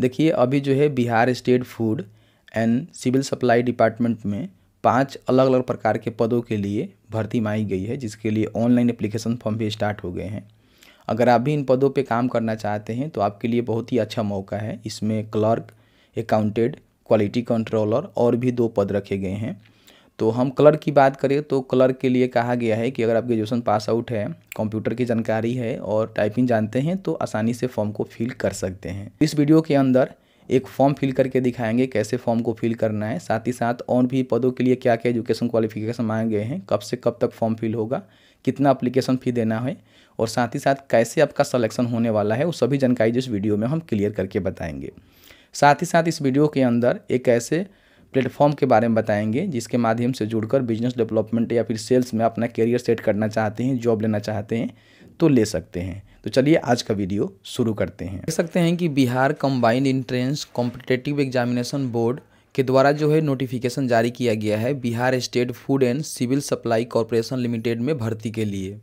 देखिए अभी जो है Bihar state food and civil supply department में पांच अलग अलग प्रकार के पदों के लिए भर्ती मांगी गई है जिसके लिए ऑनलाइन एप्लीकेशन फॉर्म भी स्टार्ट हो गए हैं अगर आप भी इन पदों पे काम करना चाहते हैं तो आपके लिए बहुत ही अच्छा मौका है इसमें क्लर्क अकाउंटेड क्वालिटी कंट्रोलर और भी दो पद रखे गए हैं तो हम कलर की बात करें तो कलर के लिए कहा गया है कि अगर आप ग्रेजुएसन पास आउट है कंप्यूटर की जानकारी है और टाइपिंग जानते हैं तो आसानी से फॉर्म को फिल कर सकते हैं इस वीडियो के अंदर एक फॉर्म फिल करके दिखाएंगे कैसे फॉर्म को फिल करना है साथ ही साथ और भी पदों के लिए क्या क्या एजुकेशन क्वालिफिकेशन मांगे गए हैं कब से कब तक फॉर्म फिल होगा कितना अप्लीकेशन फ़ी देना है और साथ ही साथ कैसे आपका सलेक्शन होने वाला है वो सभी जानकारी जिस वीडियो में हम क्लियर करके बताएंगे साथ ही साथ इस वीडियो के अंदर एक ऐसे प्लेटफॉर्म के बारे में बताएंगे जिसके माध्यम से जुड़कर बिजनेस डेवलपमेंट या फिर सेल्स में अपना करियर सेट करना चाहते हैं जॉब लेना चाहते हैं तो ले सकते हैं तो चलिए आज का वीडियो शुरू करते हैं देख सकते हैं कि Bihar combined entrance competitive examination board के द्वारा जो है नोटिफिकेशन जारी किया गया है Bihar state food and civil supply corporation limited में भर्ती के लिए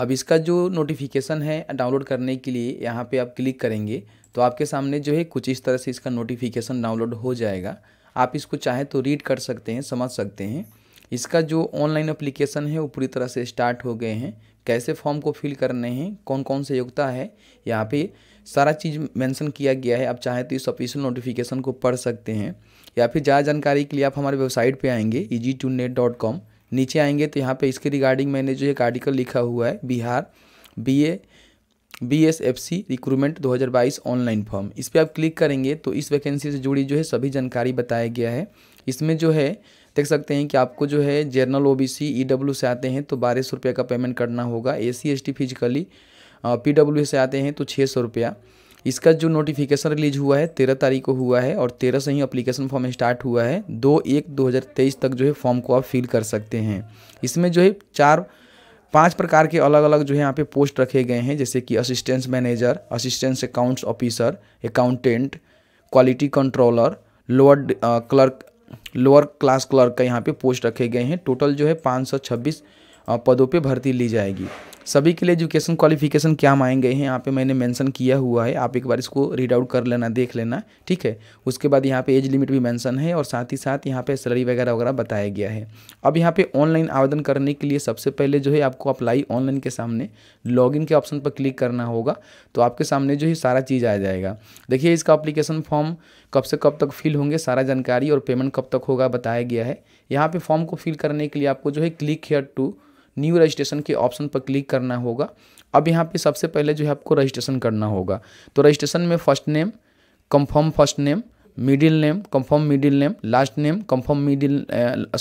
अब इसका जो नोटिफिकेशन है डाउनलोड करने के लिए यहाँ पे आप क्लिक करेंगे तो आपके सामने जो है कुछ इस तरह से इसका नोटिफिकेशन डाउनलोड हो जाएगा आप इसको चाहें तो रीड कर सकते हैं समझ सकते हैं इसका जो ऑनलाइन अप्लीकेशन है वो पूरी तरह से स्टार्ट हो गए हैं कैसे फॉर्म को फिल करने हैं कौन कौन से योग्यता है यहाँ पे सारा चीज़ मेंशन किया गया है आप चाहें तो इस ऑफिशियल नोटिफिकेशन को पढ़ सकते हैं या फिर ज़्यादा जानकारी के लिए आप हमारे वेबसाइट पे आएंगे E G two net dot com नीचे आएंगे तो यहाँ पे इसके रिगार्डिंग मैंने जो एक आर्टिकल लिखा हुआ है Bihar B A B S F C recruitment दो हज़ार बाईस ऑनलाइन फॉर्म इस पर आप क्लिक करेंगे तो इस वैकेंसी से जुड़ी जो है सभी जानकारी बताया गया है इसमें जो है देख सकते हैं कि आपको जो है general O B C E W से आते हैं तो बारह सौ रुपये का पेमेंट करना होगा A C S T physically P W से आते हैं तो छः सौ रुपया इसका जो नोटिफिकेशन रिलीज हुआ है तेरह तारीख को हुआ है और तेरह से ही अप्लीकेशन फॉर्म स्टार्ट हुआ है दो एक दो हज़ार तेईस तक जो है फॉर्म को आप फिल कर सकते हैं इसमें जो है चार पांच प्रकार के अलग अलग जो है यहाँ पे पोस्ट रखे गए हैं जैसे कि assistance manager assistance accounts officer accountant quality controller lower clerk lower class clerk का यहाँ पे पोस्ट रखे गए हैं टोटल जो है पाँच सौ छब्बीस uh, पदों पर भर्ती ली जाएगी सभी के लिए एजुकेशन क्वालिफिकेशन क्या मांगे हैं यहाँ पे मैंने मेंशन किया हुआ है आप एक बार इसको रीड आउट कर लेना देख लेना ठीक है उसके बाद यहाँ पे एज लिमिट भी मेंशन है और साथ ही साथ यहाँ पे सैलरी वगैरह वगैरह बताया गया है अब यहाँ पे ऑनलाइन आवेदन करने के लिए सबसे पहले जो है आपको अप्लाई ऑनलाइन के सामने लॉग के ऑप्शन पर क्लिक करना होगा तो आपके सामने जो है सारा चीज़ आ जाएगा देखिए इसका अप्लीकेशन फॉर्म कब से कब तक फिल होंगे सारा जानकारी और पेमेंट कब तक होगा बताया गया है यहाँ पर फॉर्म को फिल करने के लिए आपको जो है click here to new registration के ऑप्शन पर क्लिक करना होगा अब यहाँ पे सबसे पहले जो है आपको रजिस्ट्रेशन करना होगा तो रजिस्ट्रेशन में first name confirm first name middle name confirm middle name last name confirm middle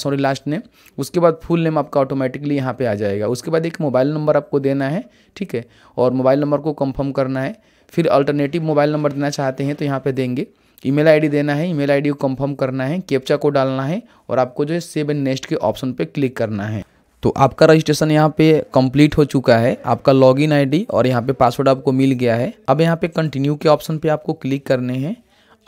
sorry last name उसके बाद फुल नेम आपका ऑटोमेटिकली यहाँ पे आ जाएगा उसके बाद एक मोबाइल नंबर आपको देना है ठीक है और मोबाइल नंबर को कंफर्म करना है फिर अल्टरनेटिव मोबाइल नंबर देना चाहते हैं तो यहाँ पे देंगे ईमेल आईडी देना है ईमेल आईडी को कंफर्म करना है कैप्चा को डालना है और आपको जो है सेव एंड नेक्स्ट के ऑप्शन पे क्लिक करना है तो आपका रजिस्ट्रेशन यहाँ पे कंप्लीट हो चुका है आपका लॉगिन आईडी और यहाँ पे पासवर्ड आपको मिल गया है अब यहाँ पे कंटिन्यू के ऑप्शन पे आपको क्लिक करने हैं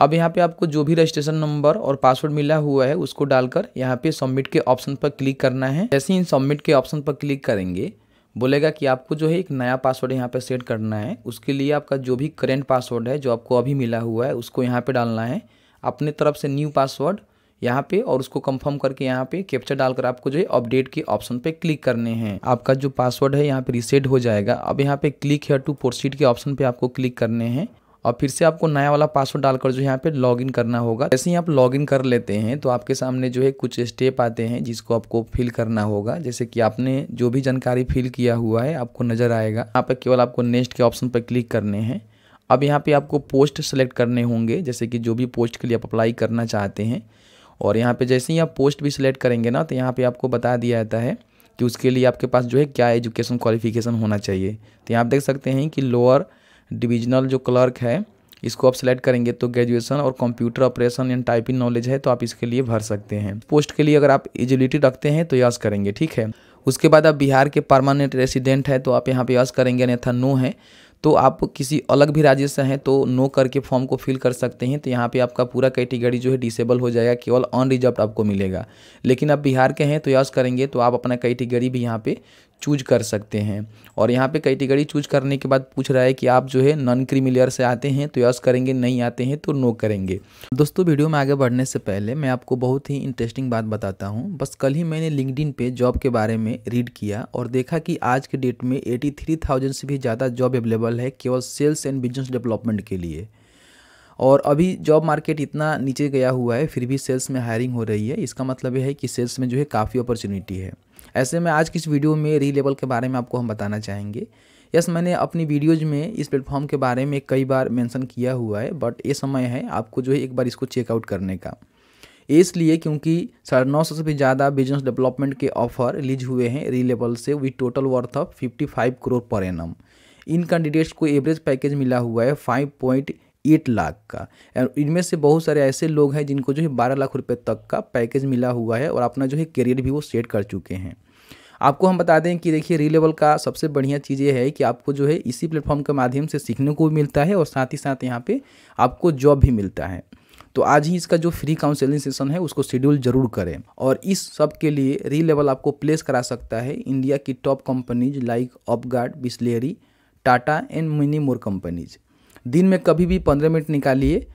अब यहाँ पे आपको जो भी रजिस्ट्रेशन नंबर और पासवर्ड मिला हुआ है उसको डालकर यहाँ पे सबमिट के ऑप्शन पर क्लिक करना है जैसे ही इन सबमिट के ऑप्शन पर क्लिक करेंगे बोलेगा कि आपको जो है एक नया पासवर्ड यहाँ पे सेट करना है उसके लिए आपका जो भी करेंट पासवर्ड है जो आपको अभी मिला हुआ है उसको यहाँ पे डालना है अपने तरफ से न्यू पासवर्ड यहाँ पे और उसको कंफर्म करके यहाँ पे कैप्चर डालकर आपको जो है अपडेट के ऑप्शन पे क्लिक करने हैं आपका जो पासवर्ड है यहाँ पे रिसेट हो जाएगा अब यहाँ पे क्लिक हेयर टू प्रोसीड के ऑप्शन पे आपको क्लिक करने हैं और फिर से आपको नया वाला पासवर्ड डालकर जो है यहाँ पे लॉगिन करना होगा जैसे ही आप लॉगिन कर लेते हैं तो आपके सामने जो है कुछ स्टेप आते हैं जिसको आपको फिल करना होगा जैसे कि आपने जो भी जानकारी फिल किया हुआ है आपको नजर आएगा यहाँ पर केवल आपको नेक्स्ट के ऑप्शन पर क्लिक करने हैं अब यहाँ पे आपको पोस्ट सेलेक्ट करने होंगे जैसे कि जो भी पोस्ट के लिए आप अप्लाई करना चाहते हैं और यहाँ पे जैसे ही आप पोस्ट भी सिलेक्ट करेंगे ना तो यहाँ पे आपको बता दिया जाता है कि उसके लिए आपके पास जो है क्या एजुकेशन क्वालिफिकेशन होना चाहिए तो यहाँ आप देख सकते हैं कि लोअर डिविजनल जो क्लर्क है इसको आप सिलेक्ट करेंगे तो ग्रेजुएशन और computer operation and typing knowledge है तो आप इसके लिए भर सकते हैं पोस्ट के लिए अगर आप एजिलिटी रखते हैं तो यस करेंगे ठीक है उसके बाद आप बिहार के परमानेंट रेसिडेंट है तो आप यहाँ पे यस करेंगे अन्यथा नो है तो आप किसी अलग भी राज्य से हैं तो नो करके फॉर्म को फिल कर सकते हैं तो यहाँ पे आपका पूरा कैटेगरी जो है डिसेबल हो जाएगा केवल अनरिजर्व आपको मिलेगा लेकिन आप बिहार के हैं तो यस करेंगे तो आप अपना कैटेगरी भी यहाँ पे चूज कर सकते हैं और यहाँ पे कैटेगरी चूज करने के बाद पूछ रहा है कि आप जो है नॉन क्रीमी लेयर से आते हैं तो यस करेंगे नहीं आते हैं तो नो करेंगे दोस्तों वीडियो में आगे बढ़ने से पहले मैं आपको बहुत ही इंटरेस्टिंग बात बताता हूँ बस कल ही मैंने लिंकडिन पे जॉब के बारे में रीड किया और देखा कि आज के डेट में एटी थ्री थाउजेंड से भी ज़्यादा जॉब अवेलेबल है केवल सेल्स एंड बिजनेस डेवलपमेंट के लिए और अभी जॉब मार्केट इतना नीचे गया हुआ है फिर भी सेल्स में हायरिंग हो रही है इसका मतलब यह है कि सेल्स में जो है काफ़ी अपॉर्चुनिटी है ऐसे में आज की इस वीडियो में री लेवल के बारे में आपको हम बताना चाहेंगे यस मैंने अपनी वीडियोज में इस प्लेटफॉर्म के बारे में कई बार मेंशन किया हुआ है बट ये समय है आपको जो है एक बार इसको चेकआउट करने का इसलिए क्योंकि साढ़े नौ सौ से भी ज़्यादा बिजनेस डेवलपमेंट के ऑफर रिलीज हुए हैं री लेवल से with total worth of fifty five crore per annum इन कैंडिडेट्स को एवरेज पैकेज मिला हुआ है फाइव पॉइंट एट लाख का इनमें से बहुत सारे ऐसे लोग हैं जिनको जो है बारह लाख रुपये तक का पैकेज मिला हुआ है और अपना जो है करियर भी वो सेट कर चुके हैं आपको हम बता दें कि देखिए रीलेवल का सबसे बढ़िया चीज़ ये है कि आपको जो है इसी प्लेटफॉर्म के माध्यम से सीखने को भी मिलता है और साथ ही साथ यहाँ पे आपको जॉब भी मिलता है तो आज ही इसका जो फ्री काउंसलिंग सेशन है उसको शेड्यूल जरूर करें और इस सब के लिए री लेवल आपको प्लेस करा सकता है इंडिया की top companies like UpGrad Bisleri Tata and many more companies दिन में कभी भी पंद्रह मिनट निकालिए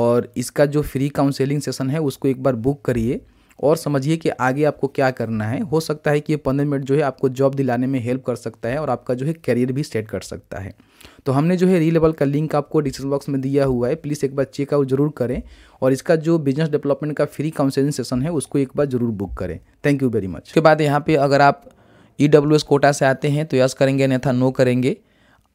और इसका जो फ्री काउंसलिंग सेशन है उसको एक बार बुक करिए और समझिए कि आगे आपको क्या करना है हो सकता है कि ये पंद्रह मिनट जो है आपको जॉब दिलाने में हेल्प कर सकता है और आपका जो है करियर भी सेट कर सकता है तो हमने जो है री लेवल का लिंक आपको डिस्क्रिप्शन बॉक्स में दिया हुआ है प्लीज़ एक बार चेकआउट जरूर करें और इसका जो बिजनेस डेवलपमेंट का फ्री काउंसलिंग सेशन है उसको एक बार जरूर बुक करें थैंक यू वेरी मच उसके बाद यहाँ पर अगर आप ई e कोटा से आते हैं तो यस करेंगे अन्यथा नो करेंगे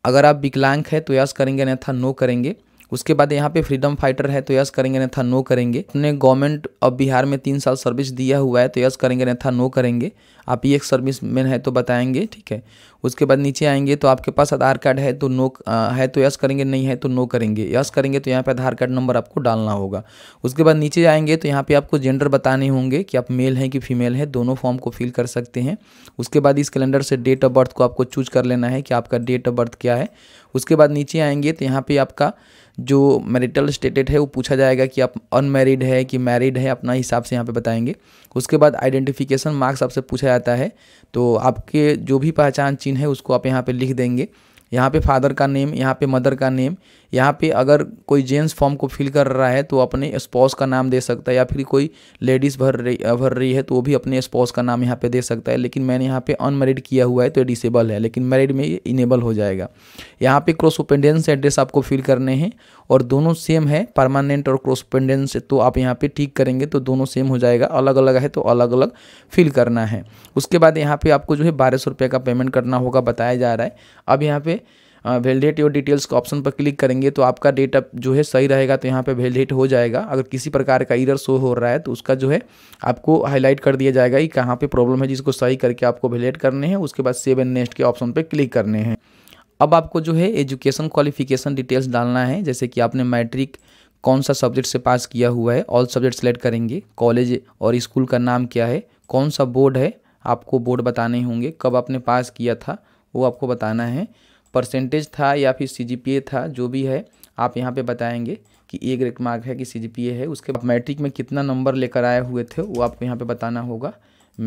अगर आप विकलांग है तो यस करेंगे अन्यथा नो करेंगे उसके बाद यहाँ पे फ्रीडम फाइटर है तो यस करेंगे अन्यथा नो करेंगे अपने गवर्नमेंट अब बिहार में तीन साल सर्विस दिया हुआ है तो यस करेंगे अन्यथा नो करेंगे आप ई एक्स सर्विस मैन है तो बताएंगे ठीक है उसके बाद नीचे आएंगे तो आपके पास आधार कार्ड है तो नो है तो यस करेंगे नहीं है तो नो करेंगे यस करेंगे तो यहाँ पे आधार कार्ड नंबर आपको डालना होगा उसके बाद नीचे आएंगे तो यहाँ पे आपको जेंडर बताने होंगे कि आप मेल हैं कि फीमेल हैं दोनों फॉर्म को फिल कर सकते हैं उसके बाद इस कैलेंडर से डेट ऑफ बर्थ को आपको चूज कर लेना है कि आपका डेट ऑफ बर्थ क्या है उसके बाद नीचे आएंगे तो यहाँ पर आपका जो मैरिटल स्टेटेड है वो पूछा जाएगा कि आप अनमेरिड है कि मैरिड है अपना हिसाब से यहाँ पे बताएंगे उसके बाद आइडेंटिफिकेशन मार्क्स आपसे पूछा जाता है तो आपके जो भी पहचान चिन्ह है उसको आप यहाँ पे लिख देंगे यहाँ पे फादर का नेम यहाँ पे मदर का नेम यहाँ पे अगर कोई जेंट्स फॉर्म को फिल कर रहा है तो अपने स्पॉस का नाम दे सकता है या फिर कोई लेडीज़ भर रही भर रही है तो वो भी अपने स्पॉस का नाम यहाँ पे दे सकता है लेकिन मैंने यहाँ पे अनमेरिड किया हुआ है तो ये डिसेबल है लेकिन मेरिड में ये इनेबल हो जाएगा यहाँ पे ओपेंडेंस एड्रेस आपको फिल करने हैं और दोनों सेम है परमानेंट और ओपेंडेंस तो आप यहाँ पर ठीक करेंगे तो दोनों सेम हो जाएगा अलग अलग है तो अलग अलग फिल करना है उसके बाद यहाँ पर आपको जो है बारह सौ का पेमेंट करना होगा बताया जा रहा है अब यहाँ पर वैलिडेट योर डिटेल्स का ऑप्शन पर क्लिक करेंगे तो आपका डेटा जो है सही रहेगा तो यहाँ पर वैलिडेट हो जाएगा अगर किसी प्रकार का ईरर शो हो रहा है तो उसका जो है आपको हाईलाइट कर दिया जाएगा कि कहाँ पर प्रॉब्लम है जिसको सही करके आपको वैलिडेट करने हैं उसके बाद सेव एंड नेक्स्ट के ऑप्शन पर क्लिक करने हैं अब आपको जो है एजुकेशन क्वालिफिकेशन डिटेल्स डालना है जैसे कि आपने मैट्रिक कौन सा सब्जेक्ट से पास किया हुआ है ऑल सब्जेक्ट सेलेक्ट करेंगे कॉलेज और स्कूल का नाम क्या है कौन सा बोर्ड है आपको बोर्ड बताने होंगे कब आपने पास किया था वो आपको बताना है परसेंटेज था या फिर सी था जो भी है आप यहाँ पे बताएंगे कि ए ग्रेड मार्क है कि सी है उसके बाद मैट्रिक में कितना नंबर लेकर आए हुए थे वो आपको यहाँ पे बताना होगा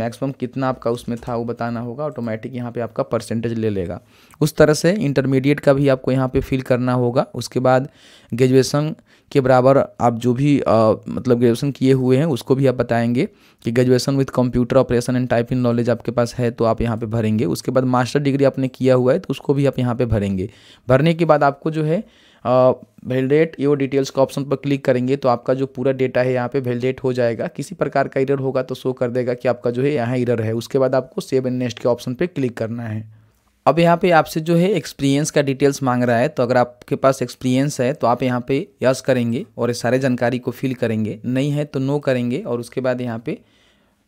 मैक्सिमम कितना आपका उसमें था वो बताना होगा ऑटोमेटिक यहाँ पे आपका परसेंटेज ले लेगा उस तरह से इंटरमीडिएट का भी आपको यहाँ पे फिल करना होगा उसके बाद ग्रेजुएशन के बराबर आप जो भी आ, मतलब ग्रेजुएशन किए हुए हैं उसको भी आप बताएंगे कि graduation with computer operation and typing knowledge आपके पास है तो आप यहाँ पर भरेंगे उसके बाद मास्टर डिग्री आपने किया हुआ है तो उसको भी आप यहाँ पर भरेंगे भरने के बाद आपको जो है वेलडेट योर डिटेल्स का ऑप्शन पर क्लिक करेंगे तो आपका जो पूरा डेटा है यहाँ पे वेलडेट हो जाएगा किसी प्रकार का इरर होगा तो शो कर देगा कि आपका जो है यहाँ इरर है उसके बाद आपको सेव एंड नेक्स्ट के ऑप्शन पर क्लिक करना है अब यहाँ पे आपसे जो है एक्सपीरियंस का डिटेल्स मांग रहा है तो अगर आपके पास एक्सपीरियंस है तो आप यहाँ पे यस करेंगे और सारे जानकारी को फिल करेंगे नहीं है तो नो करेंगे और उसके बाद यहाँ पे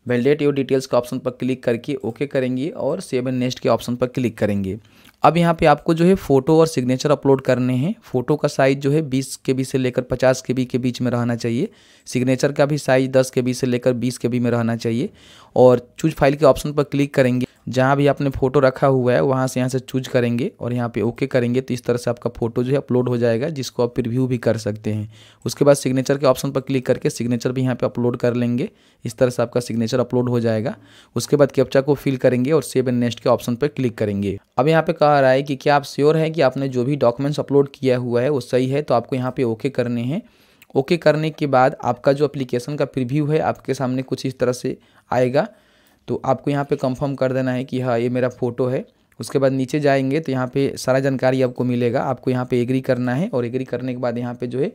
वैलिडेट योर डिटेल्स के ऑप्शन पर क्लिक करके ओके करेंगे और सेवन एंड नेक्स्ट के ऑप्शन पर क्लिक करेंगे अब यहाँ पे आपको जो है फ़ोटो और सिग्नेचर अपलोड करने हैं फ़ोटो का साइज़ जो है 20 के बी से लेकर 50 के बी के बीच में रहना चाहिए सिग्नेचर का भी साइज़ 10 के बी से लेकर 20 के बी में रहना चाहिए और चूज फाइल के ऑप्शन पर क्लिक करेंगे जहाँ भी आपने फ़ोटो रखा हुआ है वहाँ से यहाँ से चूज करेंगे और यहाँ पे ओके करेंगे तो इस तरह से आपका फ़ोटो जो है अपलोड हो जाएगा जिसको आप प्रिव्यू भी कर सकते हैं उसके बाद सिग्नेचर के ऑप्शन पर क्लिक करके सिग्नेचर भी यहाँ पे अपलोड कर लेंगे इस तरह से आपका सिग्नेचर अपलोड हो जाएगा उसके बाद कैप्चा को फिल करेंगे और सेव एंड नेक्स्ट के ऑप्शन पर क्लिक करेंगे अब यहाँ पर कह रहा है कि क्या आप श्योर है कि आपने जो भी डॉक्यूमेंट्स अपलोड किया हुआ है वो सही है तो आपको यहाँ पर ओके करने हैं ओके करने के बाद आपका जो एप्लीकेशन का प्रिव्यू है आपके सामने कुछ इस तरह से आएगा तो आपको यहाँ पे कंफर्म कर देना है कि हाँ ये मेरा फ़ोटो है उसके बाद नीचे जाएंगे तो यहाँ पे सारा जानकारी आपको मिलेगा आपको यहाँ पे एग्री करना है और एग्री करने के बाद यहाँ पे जो है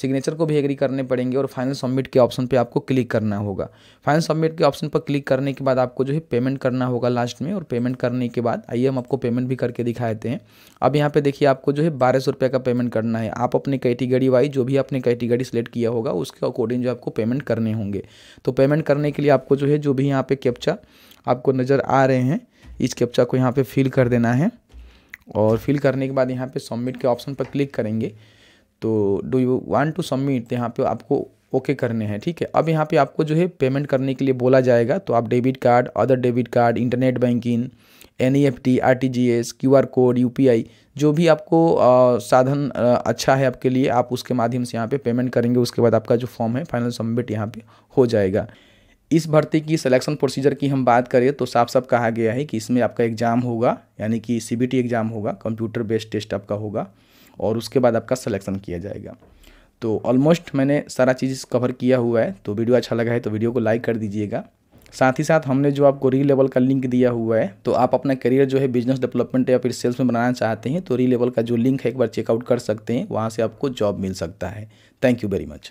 सिग्नेचर को भी एग्री करने पड़ेंगे और फाइनल सबमिट के ऑप्शन पे आपको क्लिक करना होगा फाइनल सबमिट के ऑप्शन पर क्लिक करने के बाद आपको जो है पेमेंट करना होगा लास्ट में और पेमेंट करने के बाद आइए हम आपको पेमेंट भी करके दिखाते हैं अब यहाँ पे देखिए आपको जो है बारह सौ का पेमेंट करना है आप अपने कैटेगरी वाइज जो भी आपने कैटेगरी सेलेक्ट किया होगा उसके अकॉर्डिंग जो आपको पेमेंट करने होंगे तो पेमेंट करने के लिए आपको जो है जो भी यहाँ पर कैप्चा आपको नज़र आ रहे हैं इस कैप्चा को यहाँ पर फिल कर देना है और फिल करने के बाद यहाँ पे सबमिट के ऑप्शन पर क्लिक करेंगे तो do you want to submit यहाँ पे आपको ओके okay करने हैं ठीक है अब यहाँ पे आपको जो है पेमेंट करने के लिए बोला जाएगा तो आप debit card other debit card internet banking N E F T R T G S Q R code U P I जो भी आपको आ, साधन आ, अच्छा है आपके लिए आप उसके माध्यम से यहाँ पे पेमेंट करेंगे उसके बाद आपका जो फॉर्म है फाइनल सबमिट यहाँ पे हो जाएगा इस भर्ती की सिलेक्शन प्रोसीजर की हम बात करें तो साफ साफ कहा गया है कि इसमें आपका एग्ज़ाम होगा यानी कि सी बी टी एग्ज़ाम होगा कंप्यूटर बेस्ड टेस्ट आपका होगा और उसके बाद आपका सलेक्शन किया जाएगा तो ऑलमोस्ट मैंने सारा चीज़ कवर किया हुआ है तो वीडियो अच्छा लगा है तो वीडियो को लाइक कर दीजिएगा साथ ही साथ हमने जो आपको री लेवल का लिंक दिया हुआ है तो आप अपना करियर जो है बिजनेस डेवलपमेंट या फिर सेल्स में बनाना चाहते हैं तो री लेवल का जो लिंक है एक बार चेकआउट कर सकते हैं वहाँ से आपको जॉब मिल सकता है थैंक यू वेरी मच